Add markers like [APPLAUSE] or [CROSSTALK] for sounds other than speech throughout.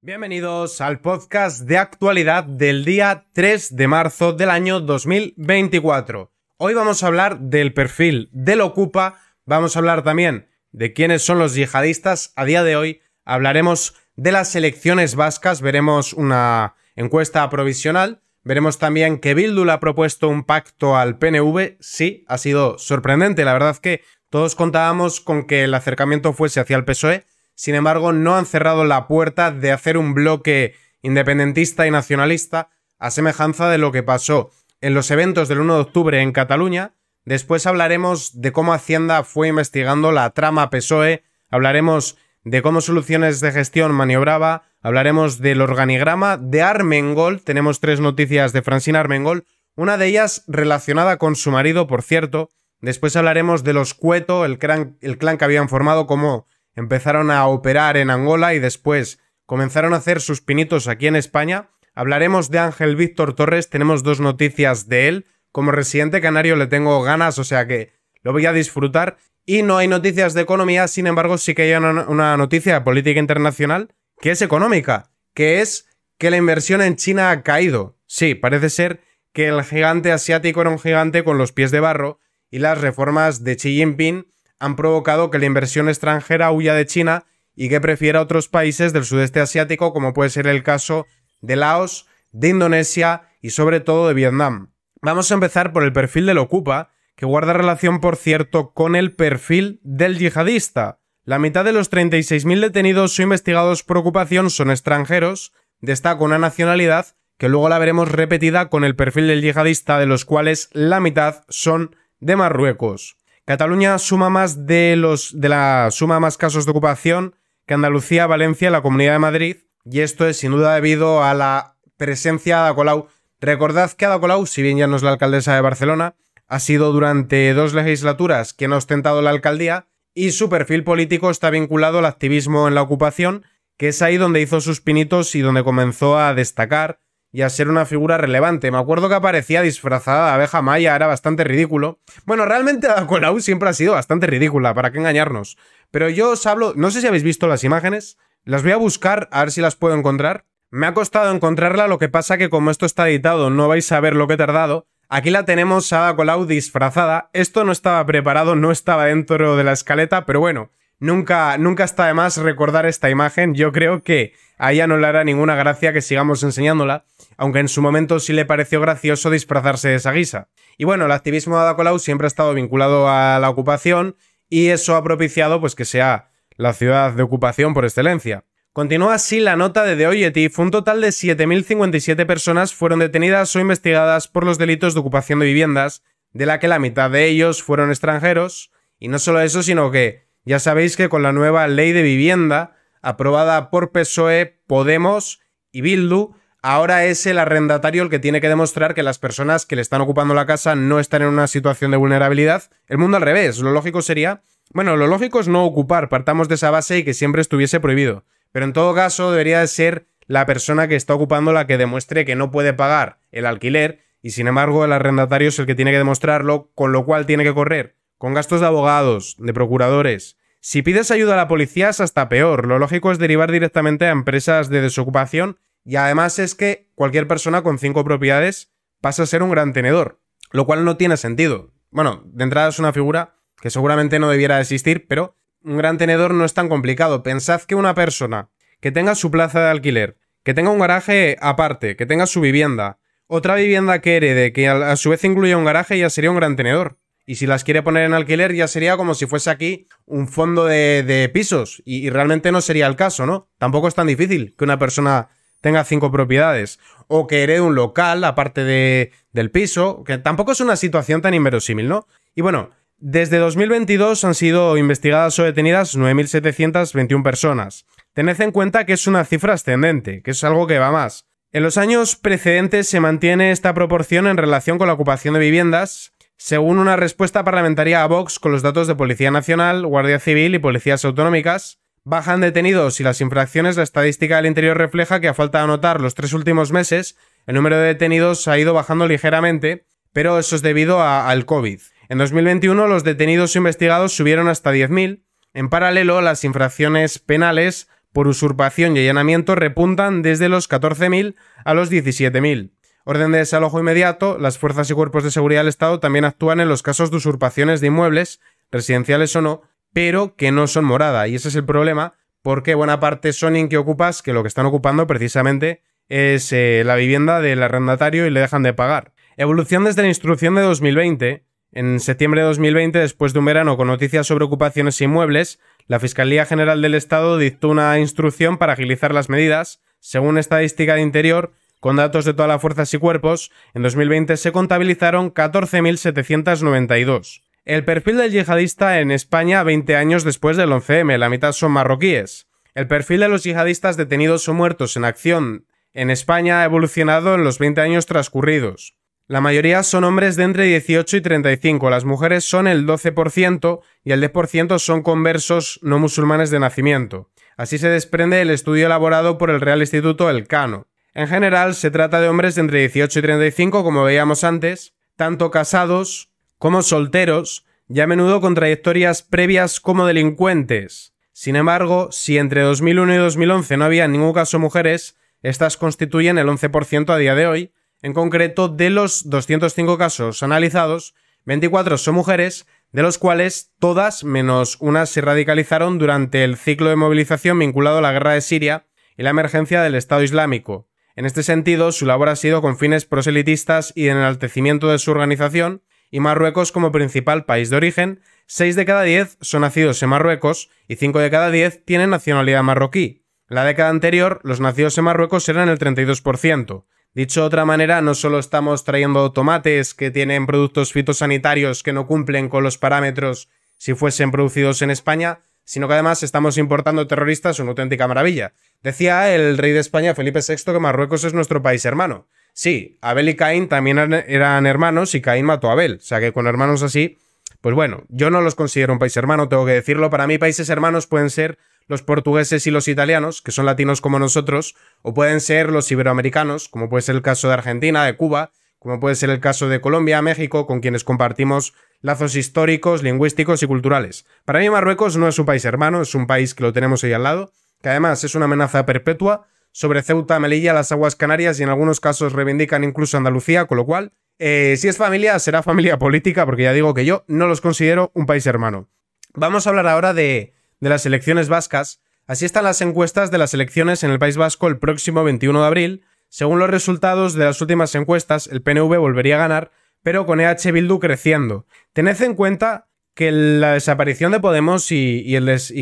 Bienvenidos al podcast de actualidad del día 3 de marzo del año 2024. Hoy vamos a hablar del perfil del Ocupa, vamos a hablar también de quiénes son los yihadistas a día de hoy, hablaremos de las elecciones vascas, veremos una encuesta provisional, veremos también que Bildu ha propuesto un pacto al PNV, sí, ha sido sorprendente, la verdad que todos contábamos con que el acercamiento fuese hacia el PSOE, sin embargo, no han cerrado la puerta de hacer un bloque independentista y nacionalista, a semejanza de lo que pasó en los eventos del 1 de octubre en Cataluña. Después hablaremos de cómo Hacienda fue investigando la trama PSOE, hablaremos de cómo Soluciones de Gestión maniobraba, hablaremos del organigrama de Armengol, tenemos tres noticias de Francina Armengol, una de ellas relacionada con su marido, por cierto. Después hablaremos de los Cueto, el clan, que habían formado, como empezaron a operar en Angola y después comenzaron a hacer sus pinitos aquí en España. Hablaremos de Ángel Víctor Torres, tenemos dos noticias de él. Como residente canario le tengo ganas, o sea que lo voy a disfrutar. Y no hay noticias de economía, sin embargo sí que hay una, noticia de política internacional que es económica, que es que la inversión en China ha caído. Sí, parece ser que el gigante asiático era un gigante con los pies de barro y las reformas de Xi Jinping han provocado que la inversión extranjera huya de China y que prefiera otros países del sudeste asiático, como puede ser el caso de Laos, de Indonesia y sobre todo de Vietnam. Vamos a empezar por el perfil del Ocupa, que guarda relación, por cierto, con el perfil del yihadista. La mitad de los 36.000 detenidos o investigados por ocupación son extranjeros, destaca una nacionalidad que luego la veremos repetida con el perfil del yihadista, de los cuales la mitad son de Marruecos. Cataluña suma más de los de la suma más casos de ocupación que Andalucía, Valencia y la Comunidad de Madrid, y esto es sin duda debido a la presencia de Ada Recordad que Ada si bien ya no es la alcaldesa de Barcelona, ha sido durante dos legislaturas quien ha ostentado la alcaldía y su perfil político está vinculado al activismo en la ocupación, que es ahí donde hizo sus pinitos y donde comenzó a destacar y a ser una figura relevante. Me acuerdo que aparecía disfrazada de abeja maya, era bastante ridículo. Bueno, realmente Ada Colau siempre ha sido bastante ridícula, ¿para qué engañarnos? Pero yo os hablo, no sé si habéis visto las imágenes, las voy a buscar a ver si las puedo encontrar. Me ha costado encontrarla, lo que pasa que como esto está editado no vais a ver lo que he tardado. Aquí la tenemos a Colau disfrazada. Esto no estaba preparado, no estaba dentro de la escaleta, pero bueno, Nunca, nunca está de más recordar esta imagen. Yo creo que a ella no le hará ninguna gracia que sigamos enseñándola, aunque en su momento sí le pareció gracioso disfrazarse de esa guisa. Y bueno, el activismo de Ada siempre ha estado vinculado a la ocupación y eso ha propiciado pues que sea la ciudad de ocupación por excelencia. Continúa así la nota de The fue un total de 7.057 personas fueron detenidas o investigadas por los delitos de ocupación de viviendas, de la que la mitad de ellos fueron extranjeros, y no solo eso, sino que ya sabéis que con la nueva ley de vivienda, aprobada por PSOE, Podemos y Bildu, ahora es el arrendatario el que tiene que demostrar que las personas que le están ocupando la casa no están en una situación de vulnerabilidad. El mundo al revés, lo lógico sería... Bueno, lo lógico es no ocupar, partamos de esa base y que siempre estuviese prohibido. Pero en todo caso debería de ser la persona que está ocupando la que demuestre que no puede pagar el alquiler y sin embargo el arrendatario es el que tiene que demostrarlo, con lo cual tiene que correr con gastos de abogados, de procuradores, si pides ayuda a la policía es hasta peor. Lo lógico es derivar directamente a empresas de desocupación y además es que cualquier persona con cinco propiedades pasa a ser un gran tenedor, lo cual no tiene sentido. Bueno, de entrada es una figura que seguramente no debiera existir, pero un gran tenedor no es tan complicado. Pensad que una persona que tenga su plaza de alquiler, que tenga un garaje aparte, que tenga su vivienda, otra vivienda que herede, que a su vez incluya un garaje, ya sería un gran tenedor. Y si las quiere poner en alquiler, ya sería como si fuese aquí un fondo de, pisos. Y, realmente no sería el caso, ¿no? Tampoco es tan difícil que una persona tenga cinco propiedades. O que herede un local, aparte de, del piso. Que tampoco es una situación tan inverosímil, ¿no? Y bueno, desde 2022 han sido investigadas o detenidas 9.721 personas. Tened en cuenta que es una cifra ascendente, que es algo que va más. En los años precedentes se mantiene esta proporción en relación con la ocupación de viviendas, según una respuesta parlamentaria a Vox con los datos de Policía Nacional, Guardia Civil y Policías Autonómicas, bajan detenidos y las infracciones, la estadística del interior refleja que a falta de anotar los tres últimos meses, el número de detenidos ha ido bajando ligeramente, pero eso es debido al COVID. En 2021 los detenidos investigados subieron hasta 10.000. En paralelo, las infracciones penales por usurpación y allanamiento repuntan desde los 14.000 a los 17.000. Orden de desalojo inmediato, las fuerzas y cuerpos de seguridad del Estado también actúan en los casos de usurpaciones de inmuebles, residenciales o no, pero que no son morada. Y ese es el problema, porque buena parte son que ocupas, que lo que están ocupando precisamente es eh, la vivienda del arrendatario y le dejan de pagar. Evolución desde la instrucción de 2020. En septiembre de 2020, después de un verano con noticias sobre ocupaciones e inmuebles, la Fiscalía General del Estado dictó una instrucción para agilizar las medidas. Según estadística de Interior, con datos de todas las fuerzas y cuerpos, en 2020 se contabilizaron 14.792. El perfil del yihadista en España 20 años después del 11M, la mitad son marroquíes. El perfil de los yihadistas detenidos o muertos en acción en España ha evolucionado en los 20 años transcurridos. La mayoría son hombres de entre 18 y 35, las mujeres son el 12% y el 10% son conversos no musulmanes de nacimiento. Así se desprende el estudio elaborado por el Real Instituto Elcano. En general, se trata de hombres de entre 18 y 35, como veíamos antes, tanto casados como solteros, y a menudo con trayectorias previas como delincuentes. Sin embargo, si entre 2001 y 2011 no había ningún caso mujeres, estas constituyen el 11% a día de hoy. En concreto, de los 205 casos analizados, 24 son mujeres, de los cuales todas menos una se radicalizaron durante el ciclo de movilización vinculado a la guerra de Siria y la emergencia del Estado Islámico. En este sentido, su labor ha sido con fines proselitistas y el enaltecimiento de su organización, y Marruecos como principal país de origen, 6 de cada 10 son nacidos en Marruecos y 5 de cada 10 tienen nacionalidad marroquí. La década anterior, los nacidos en Marruecos eran el 32%. Dicho de otra manera, no solo estamos trayendo tomates que tienen productos fitosanitarios que no cumplen con los parámetros si fuesen producidos en España, sino que además estamos importando terroristas una auténtica maravilla. Decía el rey de España, Felipe VI, que Marruecos es nuestro país hermano. Sí, Abel y Caín también eran hermanos y Caín mató a Abel, o sea que con hermanos así, pues bueno, yo no los considero un país hermano, tengo que decirlo, para mí países hermanos pueden ser los portugueses y los italianos, que son latinos como nosotros, o pueden ser los iberoamericanos, como puede ser el caso de Argentina, de Cuba, como puede ser el caso de Colombia, México, con quienes compartimos lazos históricos, lingüísticos y culturales. Para mí Marruecos no es un país hermano, es un país que lo tenemos ahí al lado, que además es una amenaza perpetua sobre Ceuta, Melilla, las aguas canarias y en algunos casos reivindican incluso Andalucía, con lo cual, eh, si es familia, será familia política, porque ya digo que yo no los considero un país hermano. Vamos a hablar ahora de, de las elecciones vascas. Así están las encuestas de las elecciones en el País Vasco el próximo 21 de abril, según los resultados de las últimas encuestas, el PNV volvería a ganar, pero con EH Bildu creciendo. Tened en cuenta que la desaparición de Podemos y,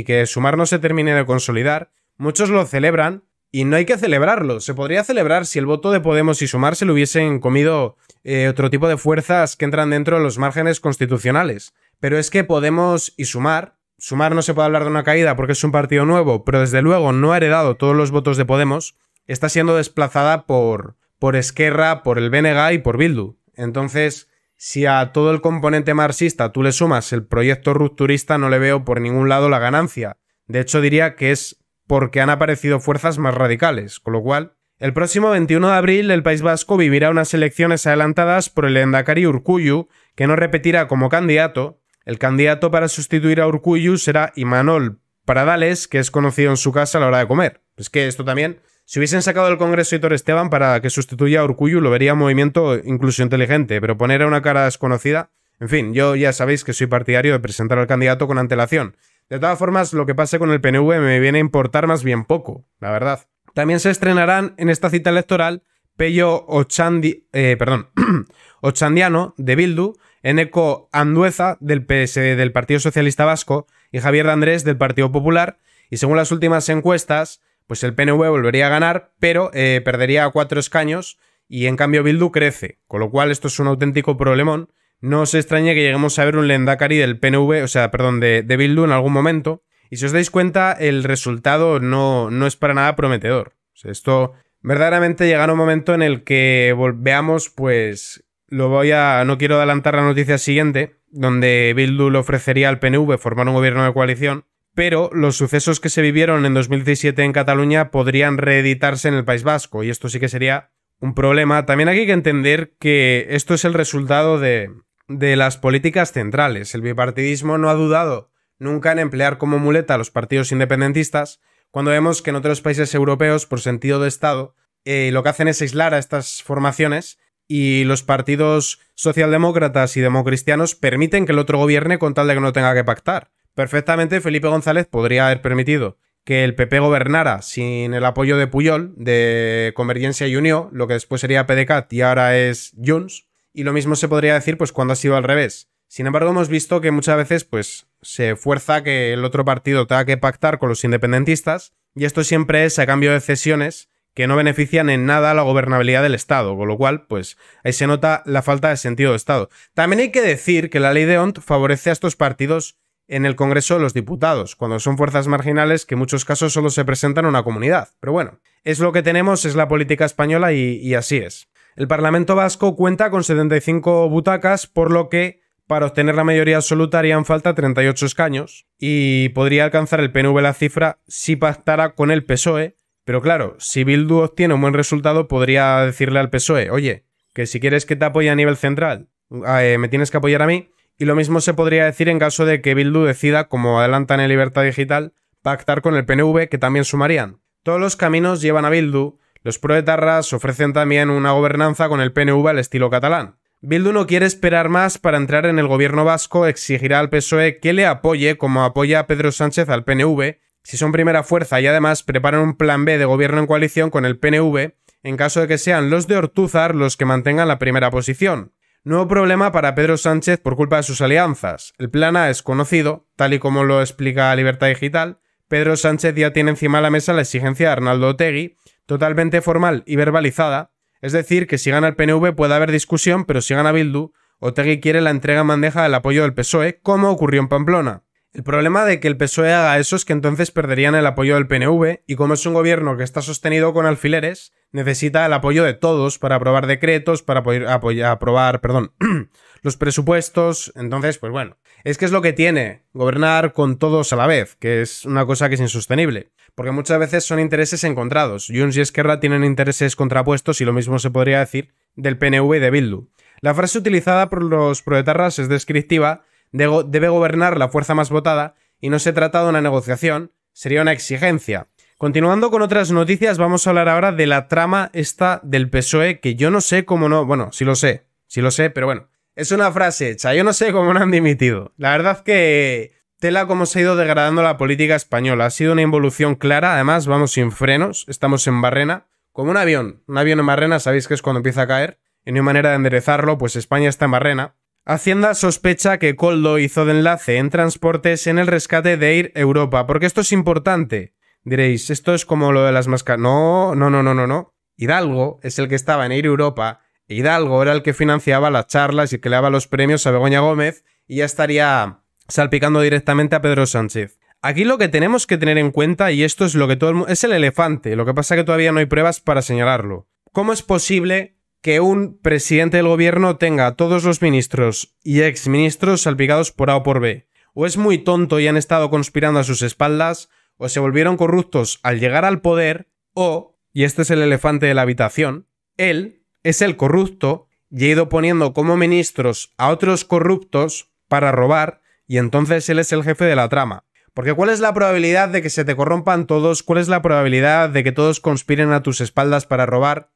que Sumar no se termine de consolidar, muchos lo celebran, y no hay que celebrarlo. Se podría celebrar si el voto de Podemos y Sumar se le hubiesen comido eh, otro tipo de fuerzas que entran dentro de los márgenes constitucionales. Pero es que Podemos y Sumar, Sumar no se puede hablar de una caída porque es un partido nuevo, pero desde luego no ha heredado todos los votos de Podemos, está siendo desplazada por, por Esquerra, por el BNG y por Bildu. Entonces, si a todo el componente marxista tú le sumas el proyecto rupturista, no le veo por ningún lado la ganancia. De hecho, diría que es porque han aparecido fuerzas más radicales, con lo cual, el próximo 21 de abril el País Vasco vivirá unas elecciones adelantadas por el Endacari Urcuyu, que no repetirá como candidato. El candidato para sustituir a Urcuyu será Imanol Pradales, que es conocido en su casa a la hora de comer. Es que esto también si hubiesen sacado del Congreso Hitor Esteban para que sustituya a Urcuyu, lo vería un movimiento incluso inteligente, pero poner a una cara desconocida. En fin, yo ya sabéis que soy partidario de presentar al candidato con antelación. De todas formas, lo que pase con el PNV me viene a importar más bien poco, la verdad. También se estrenarán en esta cita electoral Pello Ochandi, eh, perdón, [CLEARS THROAT] Ochandiano de Bildu, Eneco Andueza del PSD del Partido Socialista Vasco y Javier de Andrés del Partido Popular. Y según las últimas encuestas, pues el PNV volvería a ganar, pero eh, perdería cuatro escaños y en cambio Bildu crece, con lo cual esto es un auténtico problemón. No os extrañe que lleguemos a ver un Lendakari del PNV, o sea, perdón, de, Bildu en algún momento. Y si os dais cuenta, el resultado no, no es para nada prometedor. esto verdaderamente llegará un momento en el que veamos, pues, lo voy a... No quiero adelantar la noticia siguiente, donde Bildu le ofrecería al PNV formar un gobierno de coalición, pero los sucesos que se vivieron en 2017 en Cataluña podrían reeditarse en el País Vasco, y esto sí que sería un problema. También hay que entender que esto es el resultado de, las políticas centrales. El bipartidismo no ha dudado nunca en emplear como muleta a los partidos independentistas, cuando vemos que en otros países europeos, por sentido de Estado, eh, lo que hacen es aislar a estas formaciones y los partidos socialdemócratas y democristianos permiten que el otro gobierne con tal de que no tenga que pactar. Perfectamente Felipe González podría haber permitido que el PP gobernara sin el apoyo de Puyol, de Convergencia y Unió, lo que después sería PDCAT y ahora es Junts, y lo mismo se podría decir pues cuando ha sido al revés. Sin embargo, hemos visto que muchas veces pues se fuerza que el otro partido tenga que pactar con los independentistas y esto siempre es a cambio de cesiones que no benefician en nada la gobernabilidad del Estado, con lo cual, pues ahí se nota la falta de sentido de Estado. También hay que decir que la ley de ONT favorece a estos partidos en el Congreso de los Diputados, cuando son fuerzas marginales que en muchos casos solo se presentan a una comunidad. Pero bueno, es lo que tenemos, es la política española y, así es. El Parlamento Vasco cuenta con 75 butacas, por lo que para obtener la mayoría absoluta harían falta 38 escaños y podría alcanzar el PNV la cifra si pactara con el PSOE. Pero claro, si Bildu obtiene un buen resultado, podría decirle al PSOE, oye, que si quieres que te apoye a nivel central, eh, me tienes que apoyar a mí, y lo mismo se podría decir en caso de que Bildu decida, como adelantan en Libertad Digital, pactar con el PNV, que también sumarían. Todos los caminos llevan a Bildu, los proetarras ofrecen también una gobernanza con el PNV al estilo catalán. Bildu no quiere esperar más para entrar en el gobierno vasco, exigirá al PSOE que le apoye como apoya a Pedro Sánchez al PNV, si son primera fuerza y además preparan un plan B de gobierno en coalición con el PNV, en caso de que sean los de Ortúzar los que mantengan la primera posición. Nuevo problema para Pedro Sánchez por culpa de sus alianzas. El plan A es conocido, tal y como lo explica Libertad Digital. Pedro Sánchez ya tiene encima de la mesa la exigencia de Arnaldo Otegui, totalmente formal y verbalizada. Es decir, que si gana el PNV puede haber discusión, pero si gana Bildu, Otegui quiere la entrega en bandeja del apoyo del PSOE, como ocurrió en Pamplona. El problema de que el PSOE haga eso es que entonces perderían el apoyo del PNV, y como es un gobierno que está sostenido con alfileres, necesita el apoyo de todos para aprobar decretos, para apoyar, aprobar perdón, [CLEARS THROAT] los presupuestos. Entonces, pues bueno, es que es lo que tiene gobernar con todos a la vez, que es una cosa que es insostenible. Porque muchas veces son intereses encontrados. Junts y Esquerra tienen intereses contrapuestos y lo mismo se podría decir del PNV y de Bildu. La frase utilizada por los proetarras es descriptiva debe gobernar la fuerza más votada y no se trata de una negociación, sería una exigencia. Continuando con otras noticias, vamos a hablar ahora de la trama esta del PSOE, que yo no sé cómo no, bueno, si lo sé, si lo sé, pero bueno, es una frase hecha, yo no sé cómo no han dimitido. La verdad que tela cómo se ha ido degradando la política española, ha sido una involución clara, además vamos sin frenos, estamos en barrena, como un avión, un avión en barrena, sabéis que es cuando empieza a caer, y no hay manera de enderezarlo, pues España está en barrena. Hacienda sospecha que Coldo hizo de enlace en transportes en el rescate de Air Europa, porque esto es importante. Diréis, esto es como lo de las máscaras. No, no, no, no, no, no. Hidalgo es el que estaba en Air Europa. E Hidalgo era el que financiaba las charlas y que le daba los premios a Begoña Gómez y ya estaría salpicando directamente a Pedro Sánchez. Aquí lo que tenemos que tener en cuenta, y esto es lo que todo el mundo. es el elefante, lo que pasa que todavía no hay pruebas para señalarlo. ¿Cómo es posible que un presidente del gobierno tenga a todos los ministros y exministros salpicados por A o por B. O es muy tonto y han estado conspirando a sus espaldas, o se volvieron corruptos al llegar al poder, o, y este es el elefante de la habitación, él es el corrupto y ha ido poniendo como ministros a otros corruptos para robar, y entonces él es el jefe de la trama. Porque ¿cuál es la probabilidad de que se te corrompan todos? ¿Cuál es la probabilidad de que todos conspiren a tus espaldas para robar?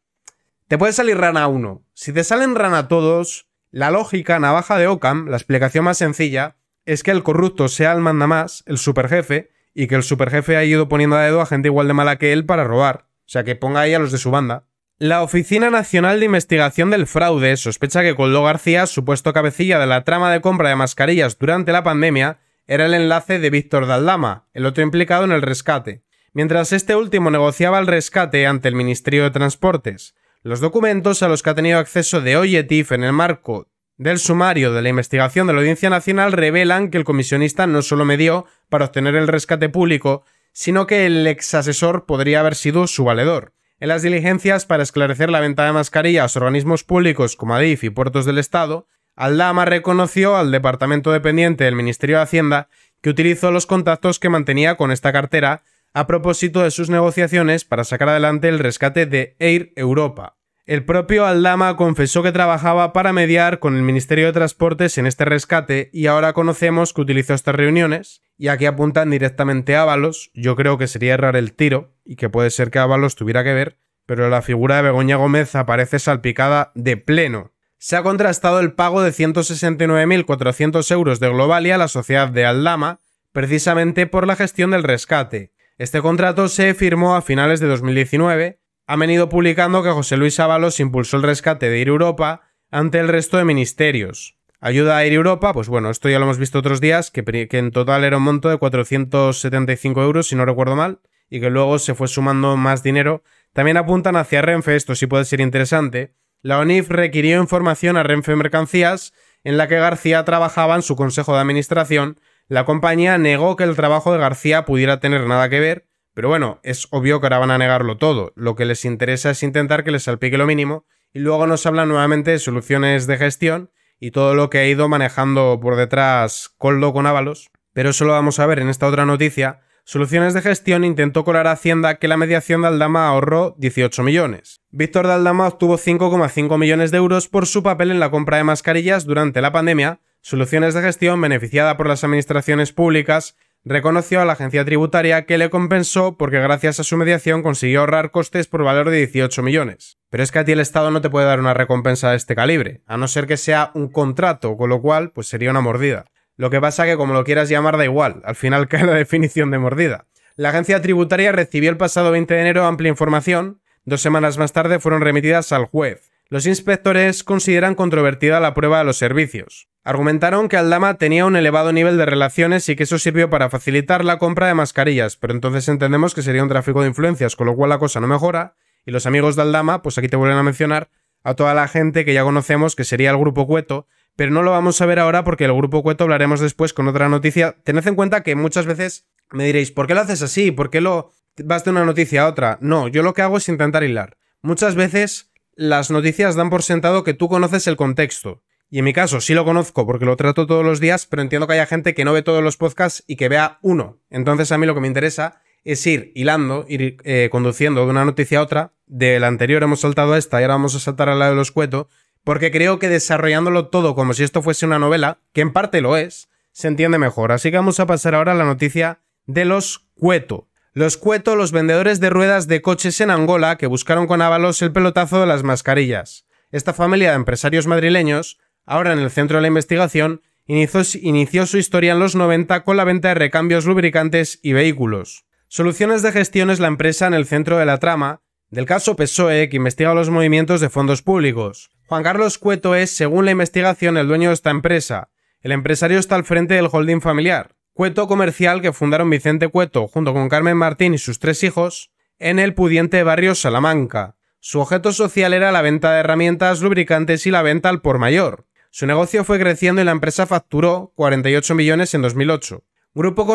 Te puede salir rana uno. Si te salen rana todos, la lógica navaja de Ocam, la explicación más sencilla, es que el corrupto sea el más el superjefe, y que el superjefe ha ido poniendo a dedo a gente igual de mala que él para robar. O sea, que ponga ahí a los de su banda. La Oficina Nacional de Investigación del Fraude sospecha que Coldo García, supuesto cabecilla de la trama de compra de mascarillas durante la pandemia, era el enlace de Víctor Daldama, el otro implicado en el rescate. Mientras este último negociaba el rescate ante el Ministerio de Transportes los documentos a los que ha tenido acceso de Oyetif en el marco del sumario de la investigación de la Audiencia Nacional revelan que el comisionista no solo medió para obtener el rescate público, sino que el exasesor podría haber sido su valedor. En las diligencias para esclarecer la venta de mascarillas a organismos públicos como ADIF y puertos del Estado, Aldama reconoció al departamento dependiente del Ministerio de Hacienda que utilizó los contactos que mantenía con esta cartera a propósito de sus negociaciones para sacar adelante el rescate de Air Europa. El propio Aldama confesó que trabajaba para mediar con el Ministerio de Transportes en este rescate y ahora conocemos que utilizó estas reuniones y aquí apuntan directamente a Ábalos. Yo creo que sería errar el tiro y que puede ser que Ábalos tuviera que ver, pero la figura de Begoña Gómez aparece salpicada de pleno. Se ha contrastado el pago de 169.400 euros de Globalia a la sociedad de Aldama, precisamente por la gestión del rescate. Este contrato se firmó a finales de 2019. Ha venido publicando que José Luis Ábalos impulsó el rescate de Ir Europa ante el resto de ministerios. Ayuda a Ir Europa, pues bueno, esto ya lo hemos visto otros días, que, que en total era un monto de 475 euros, si no recuerdo mal, y que luego se fue sumando más dinero. También apuntan hacia Renfe, esto sí puede ser interesante. La ONIF requirió información a Renfe Mercancías, en la que García trabajaba en su consejo de administración la compañía negó que el trabajo de García pudiera tener nada que ver, pero bueno, es obvio que ahora van a negarlo todo. Lo que les interesa es intentar que les salpique lo mínimo y luego nos hablan nuevamente de soluciones de gestión y todo lo que ha ido manejando por detrás Coldo con Ábalos. Pero eso lo vamos a ver en esta otra noticia. Soluciones de gestión intentó colar a Hacienda que la mediación de Aldama ahorró 18 millones. Víctor de Aldama obtuvo 5,5 millones de euros por su papel en la compra de mascarillas durante la pandemia, Soluciones de Gestión, beneficiada por las administraciones públicas, reconoció a la agencia tributaria que le compensó porque gracias a su mediación consiguió ahorrar costes por valor de 18 millones. Pero es que a ti el Estado no te puede dar una recompensa de este calibre, a no ser que sea un contrato, con lo cual pues sería una mordida. Lo que pasa que como lo quieras llamar da igual, al final [LAUGHS] cae la definición de mordida. La agencia tributaria recibió el pasado 20 de enero amplia información, dos semanas más tarde fueron remitidas al juez. Los inspectores consideran controvertida la prueba de los servicios. Argumentaron que Aldama tenía un elevado nivel de relaciones y que eso sirvió para facilitar la compra de mascarillas, pero entonces entendemos que sería un tráfico de influencias, con lo cual la cosa no mejora, y los amigos de Aldama, pues aquí te vuelven a mencionar a toda la gente que ya conocemos, que sería el grupo Cueto, pero no lo vamos a ver ahora porque el grupo Cueto hablaremos después con otra noticia. Tened en cuenta que muchas veces me diréis, ¿por qué lo haces así? ¿Por qué lo vas de una noticia a otra? No, yo lo que hago es intentar hilar. Muchas veces las noticias dan por sentado que tú conoces el contexto. Y en mi caso sí lo conozco porque lo trato todos los días, pero entiendo que haya gente que no ve todos los podcasts y que vea uno. Entonces a mí lo que me interesa es ir hilando, ir eh, conduciendo de una noticia a otra. De la anterior hemos saltado a esta y ahora vamos a saltar a la de los Cueto, porque creo que desarrollándolo todo como si esto fuese una novela, que en parte lo es, se entiende mejor. Así que vamos a pasar ahora a la noticia de los cueto. Los cueto, los vendedores de ruedas de coches en Angola que buscaron con Ábalos el pelotazo de las mascarillas. Esta familia de empresarios madrileños ahora en el centro de la investigación, inició, su historia en los 90 con la venta de recambios lubricantes y vehículos. Soluciones de gestión es la empresa en el centro de la trama, del caso PSOE, que investiga los movimientos de fondos públicos. Juan Carlos Cueto es, según la investigación, el dueño de esta empresa. El empresario está al frente del holding familiar. Cueto Comercial, que fundaron Vicente Cueto junto con Carmen Martín y sus tres hijos, en el pudiente barrio Salamanca. Su objeto social era la venta de herramientas, lubricantes y la venta al por mayor. Su negocio fue creciendo y la empresa facturó 48 millones en 2008. Grupo,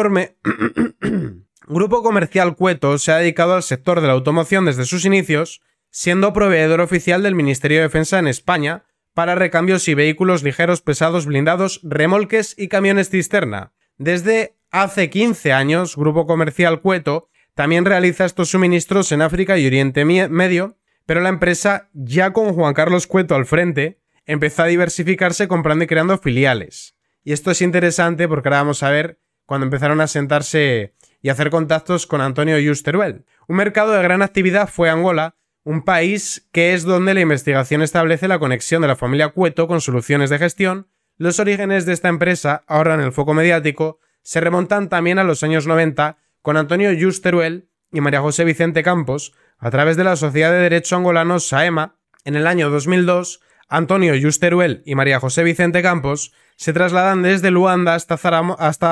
[COUGHS] Grupo Comercial Cueto se ha dedicado al sector de la automoción desde sus inicios, siendo proveedor oficial del Ministerio de Defensa en España para recambios y vehículos ligeros, pesados, blindados, remolques y camiones cisterna. Desde hace 15 años, Grupo Comercial Cueto también realiza estos suministros en África y Oriente Medio, pero la empresa, ya con Juan Carlos Cueto al frente, empezó a diversificarse comprando y creando filiales. Y esto es interesante porque ahora vamos a ver cuando empezaron a sentarse y hacer contactos con Antonio Justeruel. Un mercado de gran actividad fue Angola, un país que es donde la investigación establece la conexión de la familia Cueto con soluciones de gestión. Los orígenes de esta empresa, ahora en el foco mediático, se remontan también a los años 90 con Antonio Justeruel y María José Vicente Campos a través de la Sociedad de Derecho Angolano SAEMA en el año 2002 Antonio Justeruel y María José Vicente Campos se trasladan desde Luanda hasta,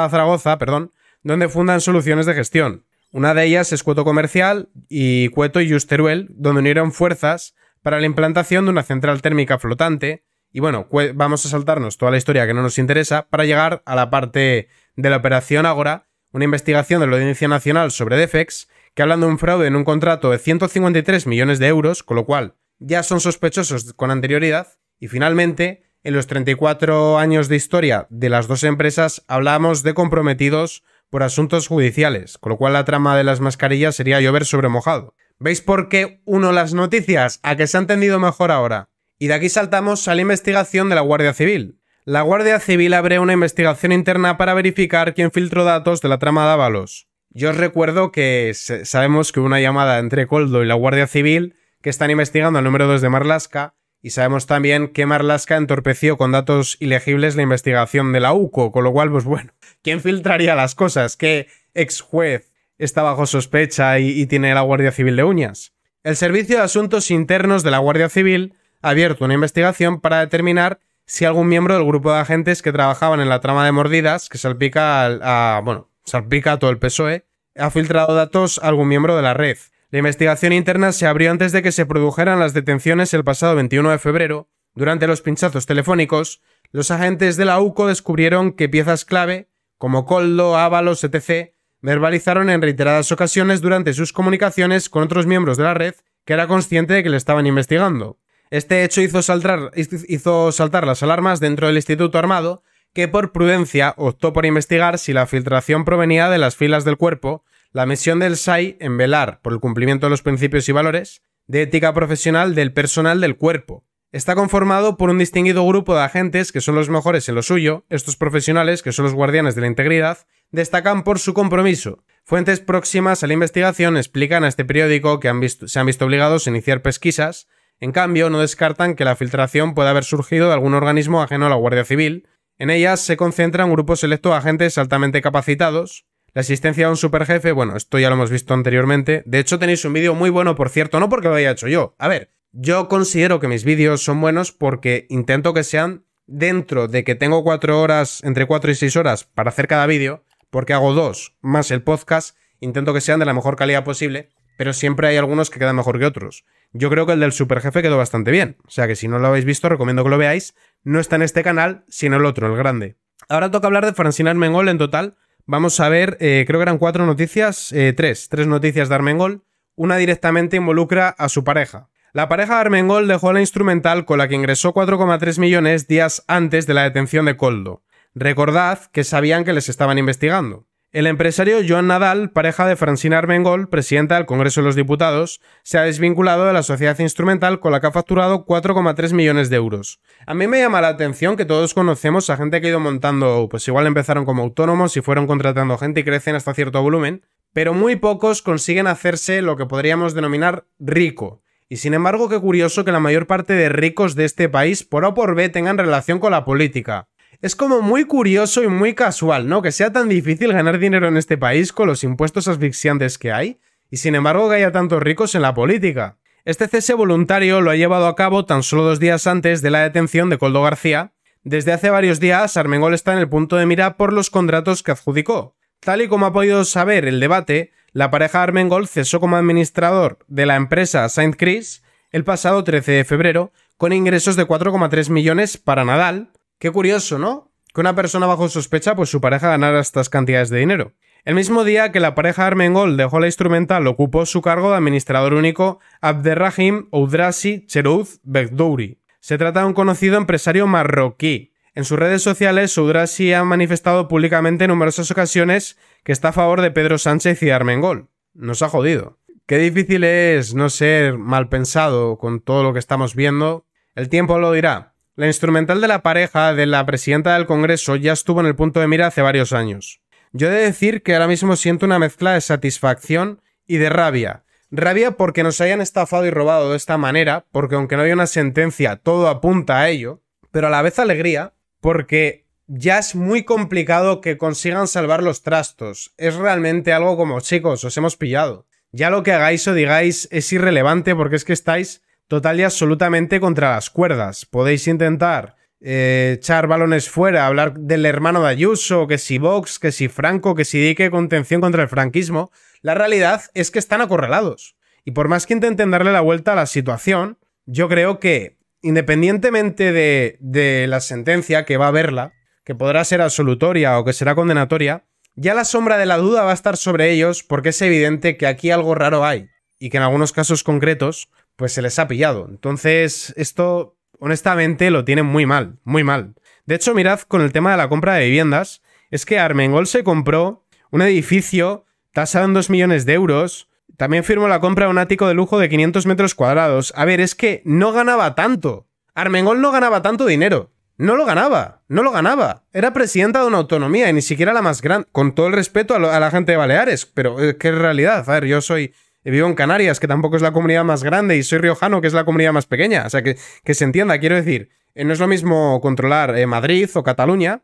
Zaragoza, perdón, donde fundan soluciones de gestión. Una de ellas es Cueto Comercial y Cueto y Justeruel, donde unieron fuerzas para la implantación de una central térmica flotante. Y bueno, vamos a saltarnos toda la historia que no nos interesa para llegar a la parte de la operación Ágora, una investigación de la Audiencia Nacional sobre Defex, que hablan de un fraude en un contrato de 153 millones de euros, con lo cual ya son sospechosos con anterioridad. Y finalmente, en los 34 años de historia de las dos empresas, hablamos de comprometidos por asuntos judiciales, con lo cual la trama de las mascarillas sería llover sobre mojado. ¿Veis por qué uno las noticias? A que se ha entendido mejor ahora. Y de aquí saltamos a la investigación de la Guardia Civil. La Guardia Civil abre una investigación interna para verificar quién filtró datos de la trama de Ávalos. Yo os recuerdo que sabemos que una llamada entre Coldo y la Guardia Civil que están investigando al número 2 de Marlaska y sabemos también que Marlaska entorpeció con datos ilegibles la investigación de la UCO, con lo cual, pues bueno, [LAUGHS] ¿quién filtraría las cosas? ¿Qué ex juez está bajo sospecha y, tiene la Guardia Civil de uñas? El Servicio de Asuntos Internos de la Guardia Civil ha abierto una investigación para determinar si algún miembro del grupo de agentes que trabajaban en la trama de mordidas, que salpica a, bueno, salpica a todo el PSOE, ha filtrado datos a algún miembro de la red. La investigación interna se abrió antes de que se produjeran las detenciones el pasado 21 de febrero. Durante los pinchazos telefónicos, los agentes de la UCO descubrieron que piezas clave, como Coldo, Ábalos, etc., verbalizaron en reiteradas ocasiones durante sus comunicaciones con otros miembros de la red que era consciente de que le estaban investigando. Este hecho hizo saltar, hizo saltar las alarmas dentro del Instituto Armado, que por prudencia optó por investigar si la filtración provenía de las filas del cuerpo la misión del SAI en velar por el cumplimiento de los principios y valores de ética profesional del personal del cuerpo. Está conformado por un distinguido grupo de agentes que son los mejores en lo suyo, estos profesionales, que son los guardianes de la integridad, destacan por su compromiso. Fuentes próximas a la investigación explican a este periódico que se han visto obligados a iniciar pesquisas, en cambio no descartan que la filtración pueda haber surgido de algún organismo ajeno a la Guardia Civil, en ellas se concentran grupos selecto de agentes altamente capacitados, la asistencia a un superjefe, bueno, esto ya lo hemos visto anteriormente. De hecho, tenéis un vídeo muy bueno, por cierto, no porque lo haya hecho yo. A ver, yo considero que mis vídeos son buenos porque intento que sean dentro de que tengo cuatro horas, entre cuatro y seis horas para hacer cada vídeo, porque hago dos más el podcast, intento que sean de la mejor calidad posible, pero siempre hay algunos que quedan mejor que otros. Yo creo que el del superjefe quedó bastante bien, o sea que si no lo habéis visto, recomiendo que lo veáis. No está en este canal, sino el otro, el grande. Ahora toca hablar de Francina Armengol en total, Vamos a ver, eh, creo que eran cuatro noticias, eh, tres, tres noticias de Armengol. Una directamente involucra a su pareja. La pareja de Armengol dejó la instrumental con la que ingresó 4,3 millones días antes de la detención de Coldo. Recordad que sabían que les estaban investigando. El empresario Joan Nadal, pareja de Francina Armengol, presidenta del Congreso de los Diputados, se ha desvinculado de la sociedad instrumental con la que ha facturado 4,3 millones de euros. A mí me llama la atención que todos conocemos a gente que ha ido montando, pues igual empezaron como autónomos y fueron contratando gente y crecen hasta cierto volumen, pero muy pocos consiguen hacerse lo que podríamos denominar rico. Y sin embargo, qué curioso que la mayor parte de ricos de este país, por A o por B, tengan relación con la política. Es como muy curioso y muy casual, ¿no? Que sea tan difícil ganar dinero en este país con los impuestos asfixiantes que hay, y sin embargo que haya tantos ricos en la política. Este cese voluntario lo ha llevado a cabo tan solo dos días antes de la detención de Coldo García. Desde hace varios días, Armengol está en el punto de mira por los contratos que adjudicó. Tal y como ha podido saber el debate, la pareja Armengol cesó como administrador de la empresa Saint Chris el pasado 13 de febrero, con ingresos de 4,3 millones para Nadal, Qué curioso, ¿no? Que una persona bajo sospecha, pues su pareja ganara estas cantidades de dinero. El mismo día que la pareja Armengol dejó la instrumental, ocupó su cargo de administrador único Abderrahim Oudrasi Cherouz Begdouri. Se trata de un conocido empresario marroquí, en sus redes sociales, Oudrasi ha manifestado públicamente en numerosas ocasiones que está a favor de Pedro Sánchez y Armengol. Nos ha jodido. Qué difícil es no ser mal pensado con todo lo que estamos viendo. El tiempo lo dirá. La instrumental de la pareja de la presidenta del Congreso ya estuvo en el punto de mira hace varios años. Yo he de decir que ahora mismo siento una mezcla de satisfacción y de rabia. Rabia porque nos hayan estafado y robado de esta manera, porque aunque no haya una sentencia, todo apunta a ello, pero a la vez alegría, porque ya es muy complicado que consigan salvar los trastos. Es realmente algo como, chicos, os hemos pillado. Ya lo que hagáis o digáis es irrelevante porque es que estáis total y absolutamente contra las cuerdas. Podéis intentar eh, echar balones fuera, hablar del hermano de Ayuso, que si Vox, que si Franco, que si Dique, contención contra el franquismo. La realidad es que están acorralados. Y por más que intenten darle la vuelta a la situación, yo creo que, independientemente de, de la sentencia que va a verla, que podrá ser absolutoria o que será condenatoria, ya la sombra de la duda va a estar sobre ellos porque es evidente que aquí algo raro hay y que en algunos casos concretos pues se les ha pillado. Entonces, esto honestamente lo tienen muy mal, muy mal. De hecho, mirad con el tema de la compra de viviendas, es que Armengol se compró un edificio tasado en 2 millones de euros, también firmó la compra de un ático de lujo de 500 metros cuadrados. A ver, es que no ganaba tanto. Armengol no ganaba tanto dinero. No lo ganaba, no lo ganaba. Era presidenta de una autonomía y ni siquiera la más grande. Con todo el respeto a, la gente de Baleares, pero eh, qué realidad. A ver, yo soy vivo en Canarias, que tampoco es la comunidad más grande, y soy riojano, que es la comunidad más pequeña. O sea, que, se entienda, quiero decir, eh, no es lo mismo controlar eh, Madrid o Cataluña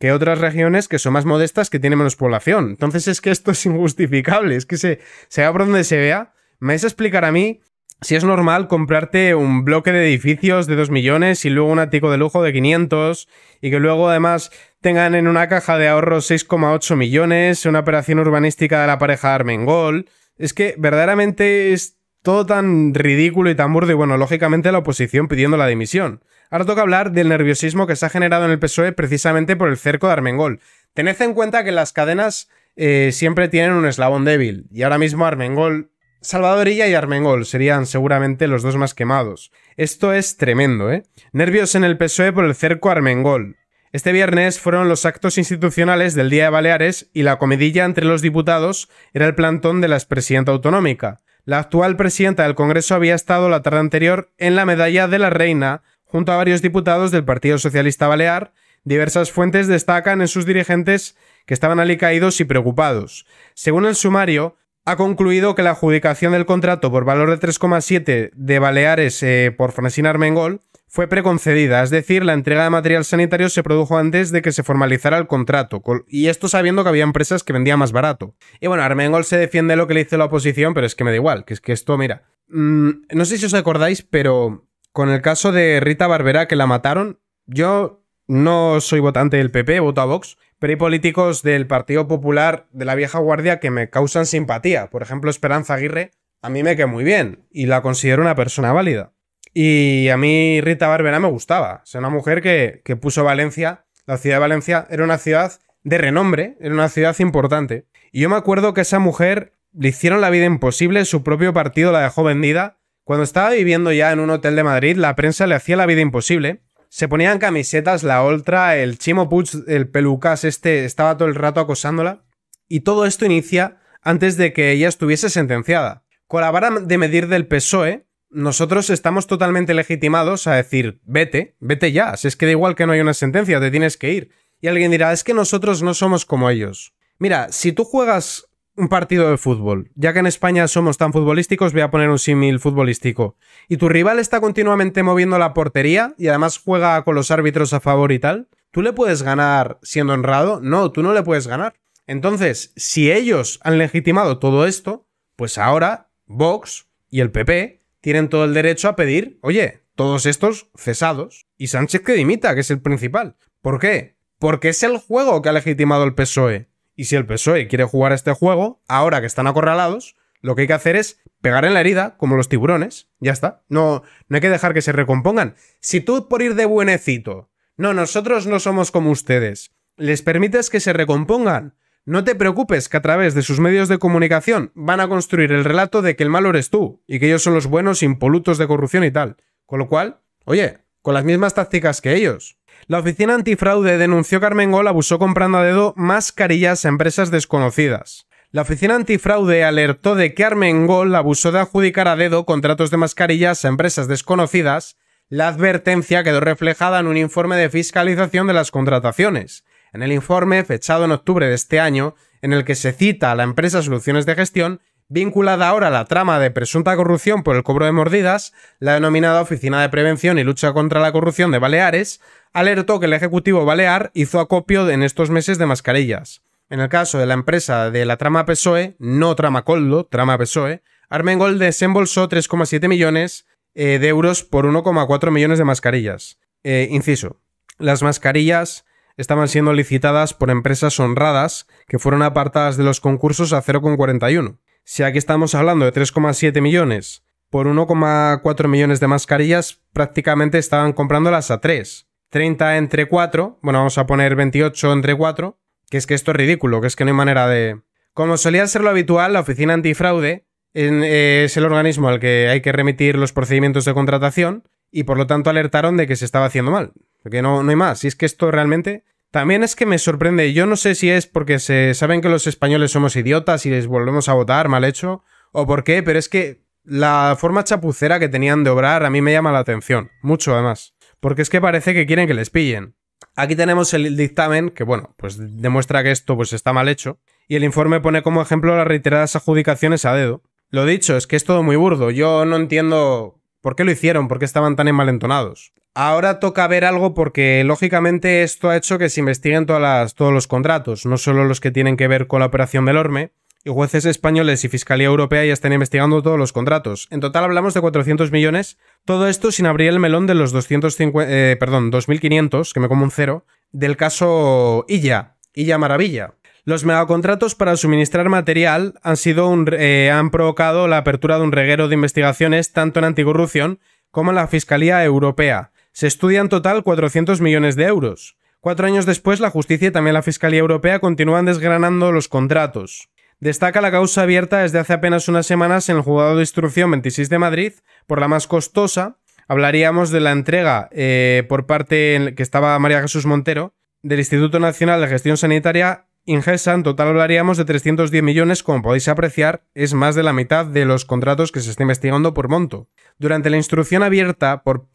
que otras regiones que son más modestas, que tienen menos población. Entonces es que esto es injustificable, es que se, se vea por donde se vea. Me vais a explicar a mí si es normal comprarte un bloque de edificios de 2 millones y luego un ático de lujo de 500 y que luego además tengan en una caja de ahorros 6,8 millones, una operación urbanística de la pareja Armengol, es que verdaderamente es todo tan ridículo y tan burdo y bueno, lógicamente la oposición pidiendo la dimisión. Ahora toca hablar del nerviosismo que se ha generado en el PSOE precisamente por el cerco de Armengol. Tened en cuenta que las cadenas eh, siempre tienen un eslabón débil y ahora mismo Armengol, Salvadorilla y Armengol serían seguramente los dos más quemados. Esto es tremendo, ¿eh? Nervios en el PSOE por el cerco Armengol. Este viernes fueron los actos institucionales del Día de Baleares y la comidilla entre los diputados era el plantón de la expresidenta autonómica. La actual presidenta del Congreso había estado la tarde anterior en la medalla de la Reina junto a varios diputados del Partido Socialista Balear. Diversas fuentes destacan en sus dirigentes que estaban alicaídos y preocupados. Según el sumario, ha concluido que la adjudicación del contrato por valor de 3,7 de Baleares eh, por Francina Armengol fue preconcedida, es decir, la entrega de material sanitario se produjo antes de que se formalizara el contrato, y esto sabiendo que había empresas que vendían más barato. Y bueno, Armengol se defiende lo que le hizo la oposición, pero es que me da igual, que es que esto, mira, mm, no sé si os acordáis, pero con el caso de Rita Barberá que la mataron, yo no soy votante del PP, voto a Vox, pero hay políticos del Partido Popular de la vieja guardia que me causan simpatía. Por ejemplo, Esperanza Aguirre, a mí me queda muy bien y la considero una persona válida. Y a mí Rita Barberá me gustaba. O sea, una mujer que, puso Valencia, la ciudad de Valencia, era una ciudad de renombre, era una ciudad importante. Y yo me acuerdo que esa mujer le hicieron la vida imposible, su propio partido la dejó vendida. Cuando estaba viviendo ya en un hotel de Madrid, la prensa le hacía la vida imposible. Se ponían camisetas, la Oltra, el Chimo putz, el Pelucas, este estaba todo el rato acosándola. Y todo esto inicia antes de que ella estuviese sentenciada. Con de medir del PSOE, nosotros estamos totalmente legitimados a decir, vete, vete ya, si es que da igual que no hay una sentencia, te tienes que ir. Y alguien dirá, es que nosotros no somos como ellos. Mira, si tú juegas un partido de fútbol, ya que en España somos tan futbolísticos, voy a poner un símil futbolístico, y tu rival está continuamente moviendo la portería y además juega con los árbitros a favor y tal, ¿tú le puedes ganar siendo honrado? No, tú no le puedes ganar. Entonces, si ellos han legitimado todo esto, pues ahora Vox y el PP tienen todo el derecho a pedir, oye, todos estos cesados y Sánchez que dimita, que es el principal. ¿Por qué? Porque es el juego que ha legitimado el PSOE. Y si el PSOE quiere jugar este juego, ahora que están acorralados, lo que hay que hacer es pegar en la herida, como los tiburones, ya está. No, no hay que dejar que se recompongan. Si tú por ir de buenecito, no, nosotros no somos como ustedes, les permites que se recompongan, no te preocupes que a través de sus medios de comunicación van a construir el relato de que el malo eres tú y que ellos son los buenos impolutos de corrupción y tal. Con lo cual, oye, con las mismas tácticas que ellos. La oficina antifraude denunció que Armengol abusó comprando a dedo mascarillas a empresas desconocidas. La oficina antifraude alertó de que Armengol abusó de adjudicar a dedo contratos de mascarillas a empresas desconocidas, la advertencia quedó reflejada en un informe de fiscalización de las contrataciones, en el informe fechado en octubre de este año, en el que se cita a la empresa Soluciones de Gestión, vinculada ahora a la trama de presunta corrupción por el cobro de mordidas, la denominada Oficina de Prevención y Lucha contra la Corrupción de Baleares, alertó que el Ejecutivo Balear hizo acopio en estos meses de mascarillas. En el caso de la empresa de la trama PSOE, no trama Coldo, trama PSOE, Armengol desembolsó 3,7 millones eh, de euros por 1,4 millones de mascarillas. Eh, inciso, las mascarillas estaban siendo licitadas por empresas honradas que fueron apartadas de los concursos a 0,41. Si aquí estamos hablando de 3,7 millones por 1,4 millones de mascarillas, prácticamente estaban comprándolas a 3. 30 entre 4, bueno, vamos a poner 28 entre 4, que es que esto es ridículo, que es que no hay manera de... Como solía ser lo habitual, la Oficina Antifraude eh, es el organismo al que hay que remitir los procedimientos de contratación y por lo tanto alertaron de que se estaba haciendo mal. Porque no, no hay más. Y es que esto realmente... También es que me sorprende. Yo no sé si es porque se saben que los españoles somos idiotas y les volvemos a votar, mal hecho, o por qué, pero es que la forma chapucera que tenían de obrar a mí me llama la atención. Mucho, además. Porque es que parece que quieren que les pillen. Aquí tenemos el dictamen, que bueno, pues demuestra que esto pues está mal hecho, y el informe pone como ejemplo las reiteradas adjudicaciones a dedo. Lo dicho, es que es todo muy burdo. Yo no entiendo ¿Por qué lo hicieron? ¿Por qué estaban tan malentonados? Ahora toca ver algo porque lógicamente esto ha hecho que se investiguen todas todos los contratos, no solo los que tienen que ver con la operación del Orme, y jueces españoles y Fiscalía Europea ya están investigando todos los contratos. En total hablamos de 400 millones, todo esto sin abrir el melón de los 250, eh, perdón, 2.500, que me como un cero, del caso Illa, Illa Maravilla. Los megacontratos para suministrar material han, sido eh, han provocado la apertura de un reguero de investigaciones tanto en anticorrupción como en la Fiscalía Europea. Se estudian en total 400 millones de euros. Cuatro años después, la justicia y también la Fiscalía Europea continúan desgranando los contratos. Destaca la causa abierta desde hace apenas unas semanas en el juzgado de instrucción 26 de Madrid por la más costosa. Hablaríamos de la entrega eh, por parte en que estaba María Jesús Montero del Instituto Nacional de Gestión Sanitaria Ingesa en total hablaríamos de 310 millones, como podéis apreciar, es más de la mitad de los contratos que se está investigando por monto. Durante la instrucción abierta por,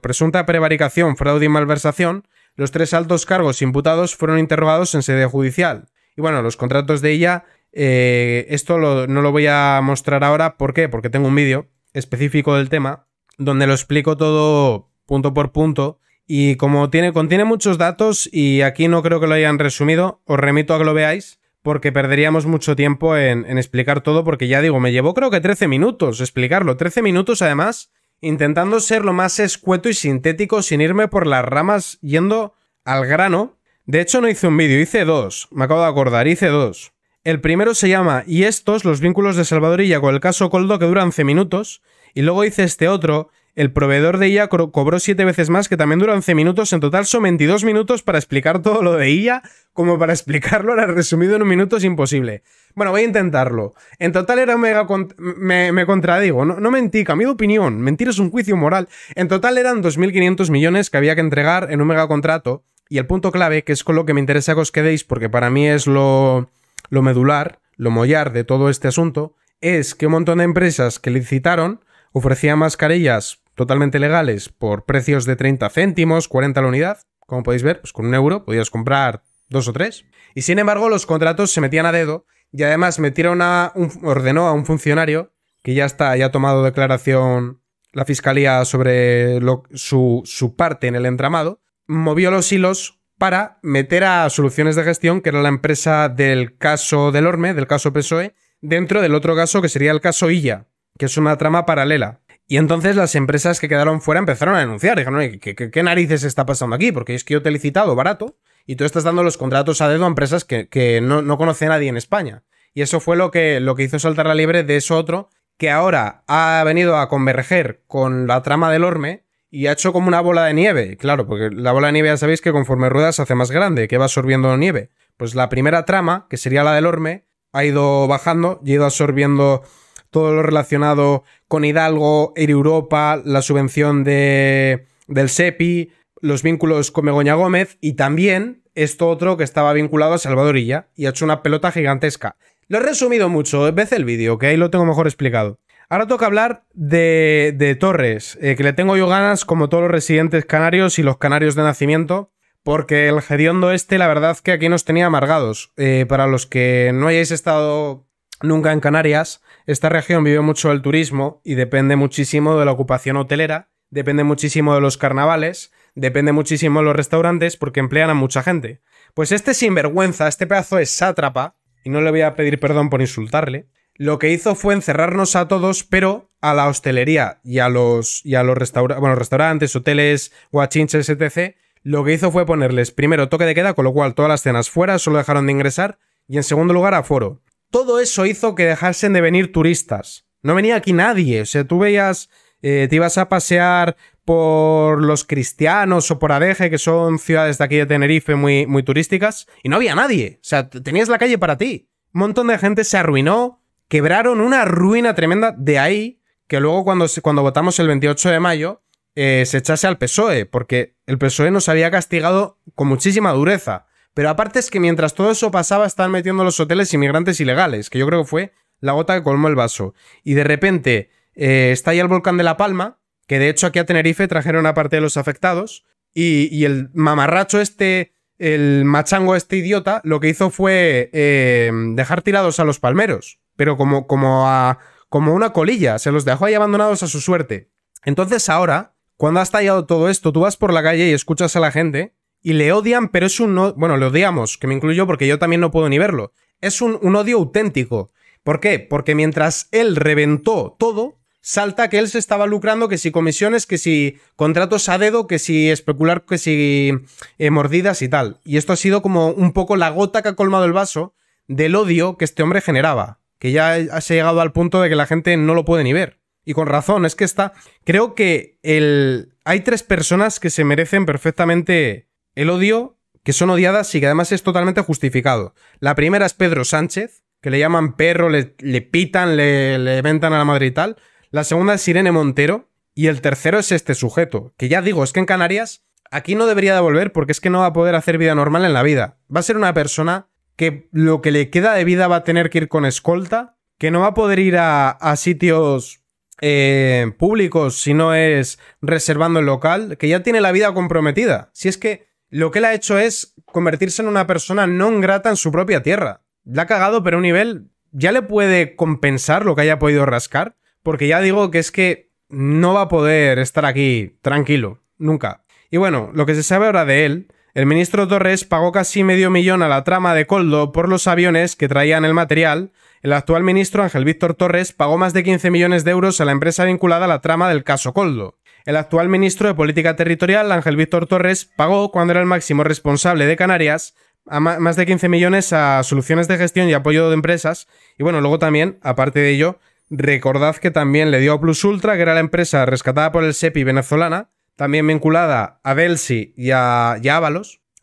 presunta prevaricación, fraude y malversación, los tres altos cargos imputados fueron interrogados en sede judicial. Y bueno, los contratos de ella, eh, esto no lo voy a mostrar ahora, ¿por qué? Porque tengo un vídeo específico del tema, donde lo explico todo punto por punto y como contiene muchos datos y aquí no creo que lo hayan resumido, os remito a que lo veáis porque perderíamos mucho tiempo en, explicar todo porque ya digo, me llevó creo que 13 minutos explicarlo. 13 minutos además intentando ser lo más escueto y sintético sin irme por las ramas yendo al grano. De hecho, no hice un vídeo, hice dos. Me acabo de acordar, hice dos. El primero se llama Y estos, los vínculos de Salvadorilla con el caso Coldo, que duran 11 minutos. Y luego hice este otro, el proveedor de IA cobró 7 veces más, que también dura 11 minutos. En total son 22 minutos para explicar todo lo de IA, como para [LAUGHS] explicarlo ahora resumido en un minuto es imposible. Bueno, voy a intentarlo. En total era un mega... me, contradigo, no, no mentí, cambié de opinión. mentira es un juicio moral. En total eran 2.500 millones que había que entregar en un mega contrato. Y el punto clave, que es con lo que me interesa que os quedéis, porque para mí es lo, lo medular, lo mollar de todo este asunto, es que un montón de empresas que licitaron ofrecían mascarillas totalmente legales por precios de 30 céntimos, 40 la unidad. Como podéis ver, pues con un euro podías comprar dos o tres. Y sin embargo, los contratos se metían a dedo y además metieron a ordenó a un funcionario que ya está, ya ha tomado declaración la fiscalía sobre su, su parte en el entramado, movió los hilos para meter a Soluciones de Gestión, que era la empresa del caso del Orme, del caso PSOE, dentro del otro caso que sería el caso Illa, que es una trama paralela. Y entonces las empresas que quedaron fuera empezaron a denunciar. Dijeron, ¿qué, narices está pasando aquí? Porque es que yo te he licitado barato y tú estás dando los contratos a dedo a empresas que, no, conoce nadie en España. Y eso fue lo que, lo que hizo saltar la libre de eso otro, que ahora ha venido a converger con la trama del Orme y ha hecho como una bola de nieve. Claro, porque la bola de nieve ya sabéis que conforme ruedas se hace más grande, que va absorbiendo nieve. Pues la primera trama, que sería la del Orme, ha ido bajando y ha ido absorbiendo todo lo relacionado con Hidalgo, Eri Europa, la subvención de, del SEPI, los vínculos con Megoña Gómez y también esto otro que estaba vinculado a Salvadorilla y ha hecho una pelota gigantesca. Lo he resumido mucho, vez el vídeo, que ahí lo tengo mejor explicado. Ahora toca hablar de, de Torres, eh, que le tengo yo ganas como todos los residentes canarios y los canarios de nacimiento, porque el gediondo este la verdad que aquí nos tenía amargados. Eh, para los que no hayáis estado nunca en Canarias. Esta región vive mucho del turismo y depende muchísimo de la ocupación hotelera, depende muchísimo de los carnavales, depende muchísimo de los restaurantes porque emplean a mucha gente. Pues este sinvergüenza, este pedazo es sátrapa, y no le voy a pedir perdón por insultarle, lo que hizo fue encerrarnos a todos, pero a la hostelería y a los, y a los restaurantes, hoteles, guachinches, etc. Lo que hizo fue ponerles primero toque de queda, con lo cual todas las cenas fuera solo dejaron de ingresar, y en segundo lugar aforo. Todo eso hizo que dejasen de venir turistas. No venía aquí nadie. O sea, tú veías, eh, te ibas a pasear por los cristianos o por Adeje, que son ciudades de aquí de Tenerife muy, muy turísticas, y no había nadie. O sea, tenías la calle para ti. Un montón de gente se arruinó, quebraron una ruina tremenda de ahí, que luego cuando, cuando votamos el 28 de mayo, eh, se echase al PSOE, porque el PSOE nos había castigado con muchísima dureza. Pero aparte es que mientras todo eso pasaba, estaban metiendo los hoteles inmigrantes ilegales, que yo creo que fue la gota que colmó el vaso. Y de repente estalla eh, está ahí el volcán de La Palma, que de hecho aquí a Tenerife trajeron a parte de los afectados, y, el mamarracho este, el machango este idiota, lo que hizo fue eh, dejar tirados a los palmeros, pero como, como, a, como una colilla, se los dejó ahí abandonados a su suerte. Entonces ahora, cuando ha estallado todo esto, tú vas por la calle y escuchas a la gente y le odian, pero es un... No... Bueno, le odiamos, que me incluyo porque yo también no puedo ni verlo. Es un, odio auténtico. ¿Por qué? Porque mientras él reventó todo, salta que él se estaba lucrando, que si comisiones, que si contratos a dedo, que si especular, que si eh, mordidas y tal. Y esto ha sido como un poco la gota que ha colmado el vaso del odio que este hombre generaba, que ya se ha llegado al punto de que la gente no lo puede ni ver. Y con razón, es que está... Creo que el... hay tres personas que se merecen perfectamente el odio, que son odiadas y que además es totalmente justificado. La primera es Pedro Sánchez, que le llaman perro, le, pitan, le, ventan a la madre y tal. La segunda es Irene Montero. Y el tercero es este sujeto, que ya digo, es que en Canarias aquí no debería de volver porque es que no va a poder hacer vida normal en la vida. Va a ser una persona que lo que le queda de vida va a tener que ir con escolta, que no va a poder ir a, sitios eh, públicos si no es reservando el local, que ya tiene la vida comprometida. Si es que lo que él ha hecho es convertirse en una persona no grata en su propia tierra. La ha cagado, pero a un nivel ya le puede compensar lo que haya podido rascar, porque ya digo que es que no va a poder estar aquí tranquilo, nunca. Y bueno, lo que se sabe ahora de él, el ministro Torres pagó casi medio millón a la trama de Coldo por los aviones que traían el material, el actual ministro Ángel Víctor Torres pagó más de 15 millones de euros a la empresa vinculada a la trama del caso Coldo. El actual ministro de Política Territorial, Ángel Víctor Torres, pagó, cuando era el máximo responsable de Canarias, más de 15 millones a soluciones de gestión y apoyo de empresas. Y bueno, luego también, aparte de ello, recordad que también le dio a Plus Ultra, que era la empresa rescatada por el SEPI venezolana, también vinculada a Delsi y a, y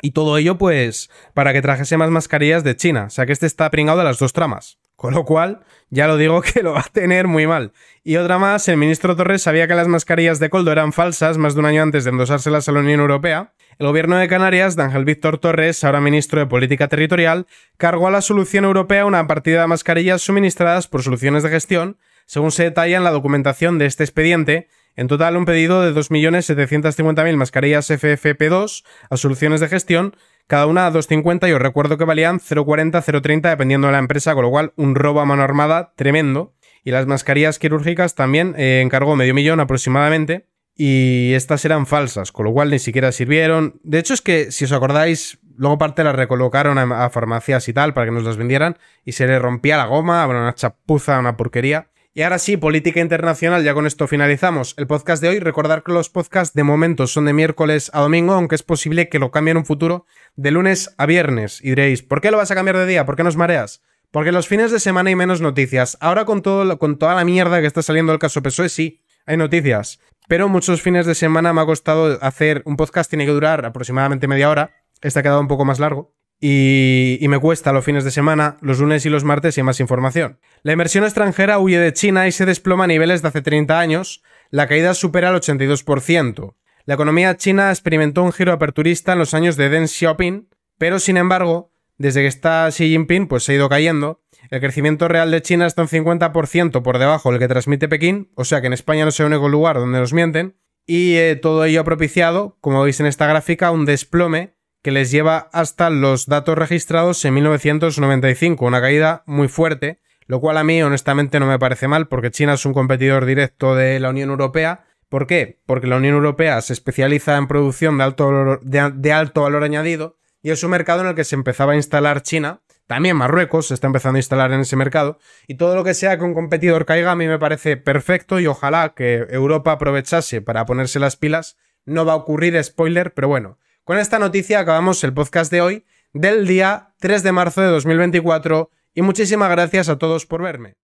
Y todo ello, pues, para que trajese más mascarillas de China. O sea que este está pringado de las dos tramas. Con lo cual, ya lo digo [LAUGHS] que lo va a tener muy mal. Y otra más, el ministro Torres sabía que las mascarillas de Coldo eran falsas más de un año antes de endosárselas a la Unión Europea. El gobierno de Canarias, de Ángel Víctor Torres, ahora ministro de Política Territorial, cargó a la solución europea una partida de mascarillas suministradas por soluciones de gestión, según se detalla en la documentación de este expediente, en total, un pedido de 2.750.000 mascarillas FFP2 a soluciones de gestión cada una a 2.50 y os recuerdo que valían 0.40, 0.30 dependiendo de la empresa, con lo cual un robo a mano armada tremendo. Y las mascarillas quirúrgicas también eh, encargó medio millón aproximadamente. Y estas eran falsas, con lo cual ni siquiera sirvieron. De hecho, es que si os acordáis, luego parte las recolocaron a, farmacias y tal para que nos las vendieran. Y se le rompía la goma, habrá una chapuza, una porquería. Y ahora sí, política internacional, ya con esto finalizamos el podcast de hoy. Recordar que los podcasts de momento son de miércoles a domingo, aunque es posible que lo cambien en un futuro de lunes a viernes. Y diréis, ¿por qué lo vas a cambiar de día? ¿Por qué nos mareas? Porque los fines de semana hay menos noticias. Ahora con, todo, con toda la mierda que está saliendo el caso PSOE, sí, hay noticias. Pero muchos fines de semana me ha costado hacer un podcast, tiene que durar aproximadamente media hora. Este ha quedado un poco más largo y, me cuesta los fines de semana, los lunes y los martes y más información. La inversión extranjera huye de China y se desploma a niveles de hace 30 años, la caída supera el 82%. La economía china experimentó un giro aperturista en los años de Deng Xiaoping, pero sin embargo, desde que está Xi Jinping, pues se ha ido cayendo. El crecimiento real de China está un 50% por debajo del que transmite Pekín, o sea que en España no es el único lugar donde nos mienten. Y eh, todo ello ha propiciado, como veis en esta gráfica, un desplome que les lleva hasta los datos registrados en 1995, una caída muy fuerte, lo cual a mí honestamente no me parece mal porque China es un competidor directo de la Unión Europea. ¿Por qué? Porque la Unión Europea se especializa en producción de alto valor, alto valor añadido y es un mercado en el que se empezaba a instalar China, también Marruecos se está empezando a instalar en ese mercado y todo lo que sea que un competidor caiga a mí me parece perfecto y ojalá que Europa aprovechase para ponerse las pilas. No va a ocurrir, spoiler, pero bueno, con esta noticia acabamos el podcast de hoy, del día 3 de marzo de 2024, y muchísimas gracias a todos por verme.